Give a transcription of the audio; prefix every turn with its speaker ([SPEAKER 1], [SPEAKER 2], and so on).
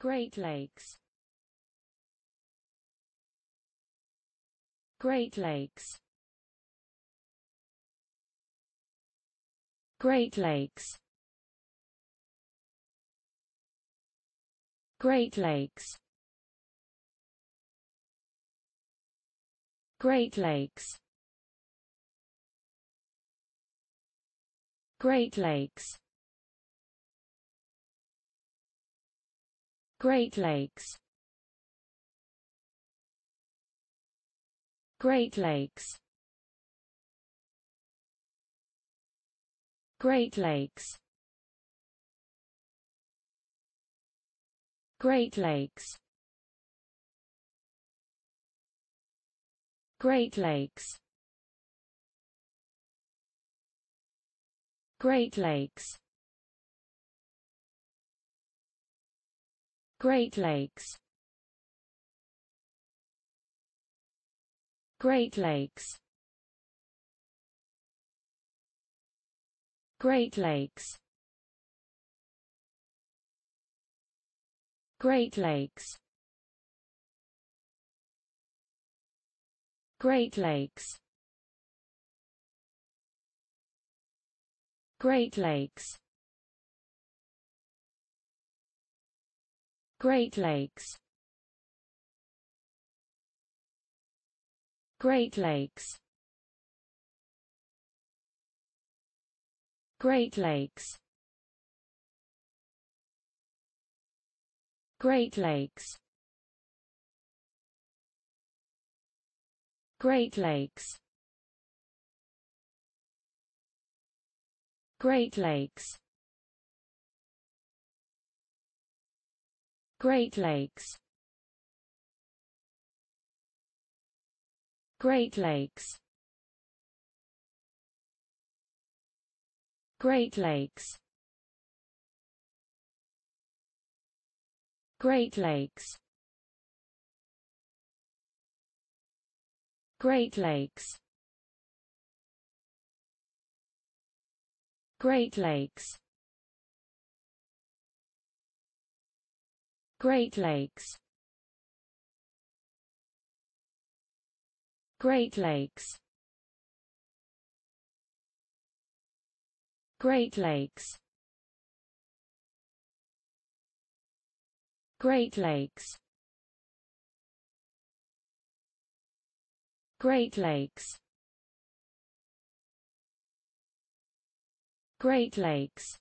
[SPEAKER 1] Great Lakes Great Lakes Great Lakes Great Lakes Great Lakes Great Lakes Great Lakes Great Lakes Great Lakes Great Lakes Great Lakes Great Lakes Great Lakes Great Lakes Great Lakes Great Lakes Great Lakes Great Lakes Great Lakes Great Lakes Great Lakes Great Lakes Great Lakes Great Lakes Great Lakes Great Lakes Great Lakes Great Lakes Great Lakes Great Lakes Great Lakes Great Lakes Great Lakes Great Lakes Great Lakes Great Lakes